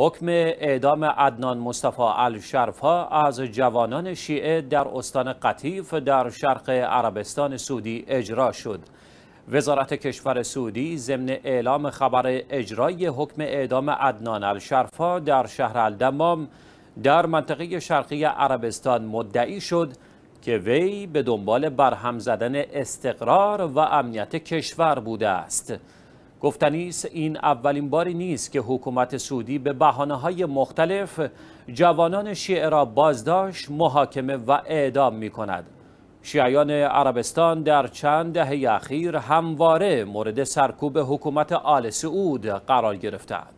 حکم اعدام عدنان مصطفی الشرفا از جوانان شیعه در استان قطیف در شرق عربستان سعودی اجرا شد. وزارت کشور سعودی ضمن اعلام خبر اجرای حکم اعدام عدنان الشرفا در شهر الدمام در منطقه شرقی عربستان مدعی شد که وی به دنبال برهم زدن استقرار و امنیت کشور بوده است. گفتنیست این اولین باری نیست که حکومت سعودی به بحانه های مختلف جوانان شیعه را بازداشت، محاکمه و اعدام می کند. شیعیان عربستان در چند دهه اخیر همواره مورد سرکوب حکومت آل سعود قرار گرفتند.